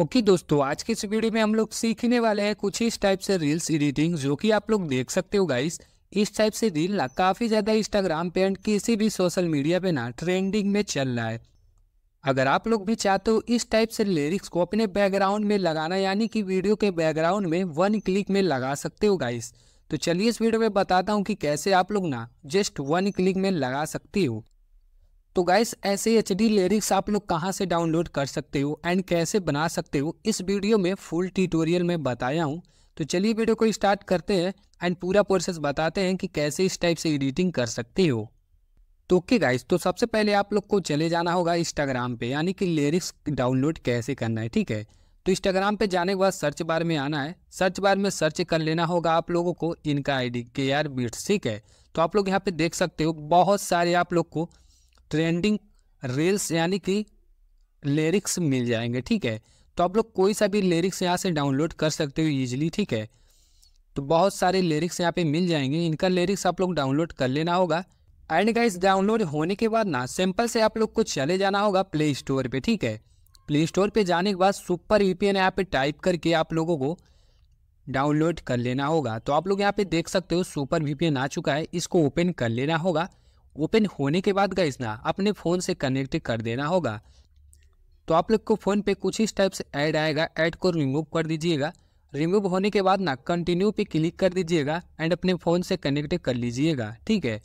okay okay, दोस्तों आज के इस वीडियो में हम लोग सीखने वाले हैं कुछ इस टाइप से रील्स एडिटिंग जो कि आप लोग देख सकते हो गाइस इस टाइप से रील ना काफ़ी ज़्यादा इंस्टाग्राम पे एंड किसी भी सोशल मीडिया पे ना ट्रेंडिंग में चल रहा है अगर आप लोग भी चाहते हो इस टाइप से लिरिक्स को अपने बैकग्राउंड में लगाना यानी कि वीडियो के बैकग्राउंड में वन क्लिक में लगा सकते हो गाइस तो चलिए इस वीडियो में बताता हूँ कि कैसे आप लोग ना जस्ट वन क्लिक में लगा सकती हो तो गाइस ऐसे एच डी लिरिक्स आप लोग कहाँ से डाउनलोड कर सकते हो एंड कैसे बना सकते हो इस वीडियो में फुल ट्यूटोरियल में बताया हूँ तो चलिए वीडियो को स्टार्ट करते हैं एंड पूरा प्रोसेस बताते हैं कि कैसे इस टाइप से एडिटिंग कर सकते हो तो ओके गाइस तो सबसे पहले आप लोग को चले जाना होगा इंस्टाग्राम पे यानी कि लिरिक्स डाउनलोड कैसे करना है ठीक है तो इंस्टाग्राम पे जाने के बाद सर्च बार में आना है सर्च बार में सर्च कर लेना होगा आप लोगों को इनका I D K R beats ठीक है तो आप लोग यहाँ पे देख सकते हो बहुत सारे आप लोग को ट्रेंडिंग रील्स यानी कि लिरिक्स मिल जाएंगे ठीक है तो आप लोग कोई सा भी लिरिक्स यहाँ से डाउनलोड कर सकते हो ईजिली ठीक है तो बहुत सारे लिरिक्स यहाँ पे मिल जाएंगे इनका लिरिक्स आप लोग डाउनलोड कर लेना होगा एंड गाइस डाउनलोड होने के बाद ना सिंपल से आप लोग को चले जाना होगा प्ले स्टोर पे ठीक है प्ले स्टोर पे जाने के बाद सुपर वी पी एन यहाँ पे टाइप करके आप लोगों को डाउनलोड कर लेना होगा तो आप लोग यहाँ पे देख सकते हो सुपर वी पी एन आ चुका है इसको ओपन कर लेना होगा ओपन होने के बाद गाइज ना अपने फ़ोन से कनेक्ट कर देना होगा तो आप लोग को फ़ोन पे कुछ ही स्टेप्स ऐड आएगा ऐड को रिमूव कर दीजिएगा रिमूव होने के बाद ना कंटिन्यू पे क्लिक कर दीजिएगा एंड अपने फ़ोन से कनेक्ट कर लीजिएगा ठीक है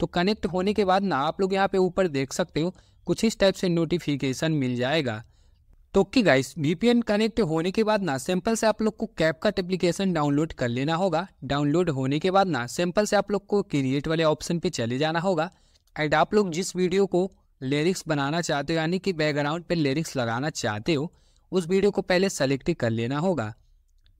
तो कनेक्ट होने के बाद ना आप लोग यहाँ पे ऊपर देख सकते हो कुछ ही स्टेप से नोटिफिकेशन मिल जाएगा तो ओके गाइस वीपीएन कनेक्ट होने के बाद ना सिंपल से आप लोग को कैप का एप्लीकेशन डाउनलोड कर लेना होगा डाउनलोड होने के बाद ना सिंपल से आप लोग को क्रिएट वाले ऑप्शन पे चले जाना होगा एंड आप लोग जिस वीडियो को लिरिक्स बनाना चाहते हो यानी कि बैकग्राउंड पे लिरिक्स लगाना चाहते हो उस वीडियो को पहले सेलेक्ट कर लेना होगा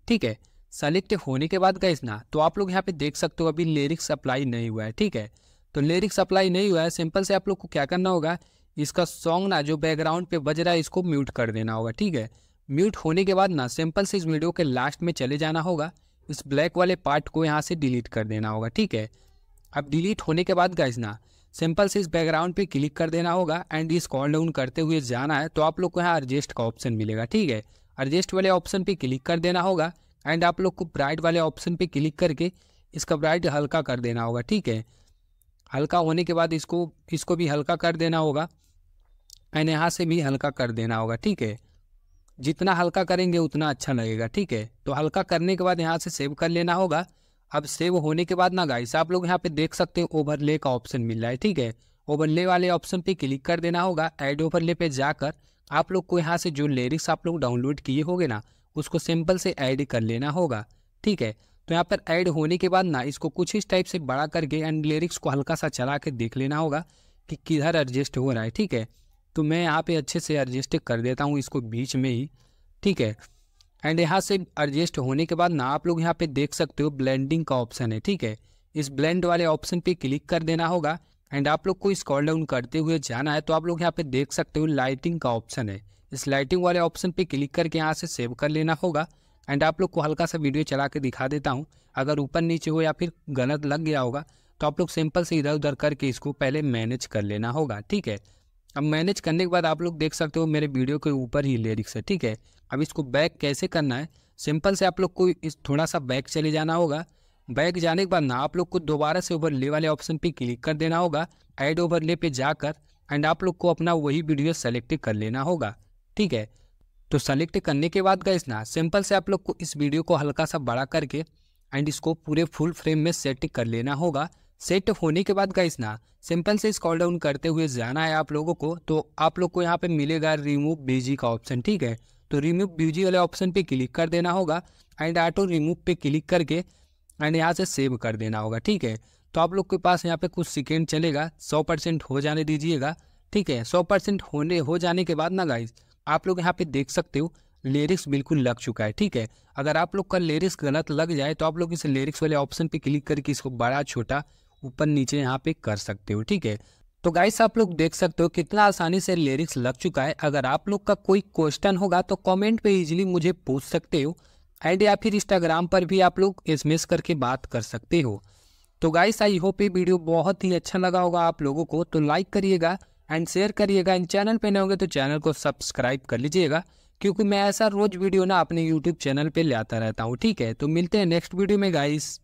ठीक है सेलेक्ट होने के बाद गाइस ना तो आप लोग यहाँ पे देख सकते हो अभी लिरिक्स अप्लाई नहीं हुआ है ठीक है तो लिरिक्स अप्लाई नहीं हुआ है सिंपल से आप लोग को क्या करना होगा इसका सॉन्ग ना जो बैकग्राउंड पे बज रहा है इसको म्यूट कर देना होगा ठीक है म्यूट होने के बाद ना सिंपल से इस वीडियो के लास्ट में चले जाना होगा इस ब्लैक वाले पार्ट को यहाँ से डिलीट कर देना होगा ठीक है अब डिलीट होने के बाद गाइज ना सिंपल से इस बैकग्राउंड पे क्लिक कर देना होगा एंड इस कॉल डाउन करते हुए जाना है तो आप लोग को यहाँ एडजस्ट का ऑप्शन मिलेगा ठीक है एडजस्ट वाले ऑप्शन पे क्लिक कर देना होगा एंड आप लोग को ब्राइट वाले ऑप्शन पे क्लिक करके इसका ब्राइट हल्का कर देना होगा ठीक है हल्का होने के बाद इसको इसको भी हल्का कर देना होगा एंड यहाँ से भी हल्का कर देना होगा ठीक है जितना हल्का करेंगे उतना अच्छा लगेगा ठीक है तो हल्का करने के बाद यहाँ से सेव कर लेना होगा अब सेव होने के बाद ना गाइस आप लोग यहाँ पे देख सकते हैं ओवरले का ऑप्शन मिल रहा है ठीक है ओवरले वाले ऑप्शन पे क्लिक कर देना होगा एड ओवरले पे जाकर आप लोग को यहाँ से जो लिरिक्स आप लोग डाउनलोड किए होंगे ना उसको सिंपल से ऐड कर लेना होगा ठीक है तो यहाँ पर ऐड होने के बाद ना इसको कुछ इस टाइप से बड़ा करके एंड लिरिक्स को हल्का सा चला के देख लेना होगा कि किधर एडजस्ट हो रहा है ठीक है तो मैं यहाँ पे अच्छे से एडजस्ट कर देता हूँ इसको बीच में ही ठीक है एंड यहाँ से एडजस्ट होने के बाद ना आप लोग यहाँ पे देख सकते हो ब्लेंडिंग का ऑप्शन है ठीक है इस ब्लेंड वाले ऑप्शन पे क्लिक कर देना होगा एंड आप लोग को स्कॉल डाउन करते हुए जाना है तो आप लोग यहाँ पे देख सकते हो लाइटिंग का ऑप्शन है इस लाइटिंग वाले ऑप्शन पे क्लिक करके यहाँ से सेव कर लेना होगा एंड आप लोग को हल्का सा वीडियो चला के दिखा देता हूँ अगर ऊपर नीचे हो या फिर गलत लग गया होगा तो आप लोग सिंपल से इधर उधर करके इसको पहले मैनेज कर लेना होगा ठीक है अब मैनेज करने के बाद आप लोग देख सकते हो मेरे वीडियो के ऊपर ही लिरिक्स है ठीक है अब इसको बैक कैसे करना है सिंपल से आप लोग को इस थोड़ा सा बैक चले जाना होगा बैक जाने के बाद ना आप लोग को दोबारा से ओवरले वाले ऑप्शन पे क्लिक कर देना होगा ऐड ओवरले पे जाकर एंड आप लोग को अपना वही वीडियो सेलेक्ट कर लेना होगा ठीक है तो सेलेक्ट करने के बाद गए ना सिंपल से आप लोग को इस वीडियो को हल्का सा बड़ा करके एंड इसको पूरे फुल फ्रेम में सेट कर लेना होगा सेट होने के बाद गाइस ना सिंपल से स्कॉल डाउन करते हुए जाना है आप लोगों को तो आप लोग को यहाँ पे मिलेगा रिमूव बीजी का ऑप्शन ठीक है तो रिमूव बीजी वाले ऑप्शन पे क्लिक कर देना होगा एंड ऑटो रिमूव पे क्लिक करके एंड यहाँ से सेव कर देना होगा ठीक है तो आप लोग के पास यहाँ पे कुछ सेकेंड चलेगा सौ परसेंट हो जाने दीजिएगा ठीक है सौ परसेंट होने हो जाने के बाद ना गाइज आप लोग यहाँ पे देख सकते हो लिरिक्स बिल्कुल लग चुका है ठीक है अगर आप लोग का लिरिक्स गलत लग जाए तो आप लोग इस लिरिक्स वाले ऑप्शन पे क्लिक करके इसको बड़ा छोटा ऊपर नीचे यहाँ पे कर सकते हो ठीक है तो गाइस आप लोग देख सकते हो कितना आसानी से लिरिक्स लग चुका है अगर आप लोग का कोई क्वेश्चन होगा तो कमेंट पे इजीली मुझे पूछ सकते हो एंड या फिर इंस्टाग्राम पर भी आप लोग एस करके बात कर सकते हो तो गाइस आई होप ये वीडियो बहुत ही अच्छा लगा होगा आप लोगों को तो लाइक करिएगा एंड शेयर करिएगा एंड चैनल पे न होंगे तो चैनल को सब्सक्राइब कर लीजिएगा क्योंकि मैं ऐसा रोज वीडियो ना अपने यूट्यूब चैनल पे ले रहता हूँ ठीक है तो मिलते हैं नेक्स्ट वीडियो में गाइस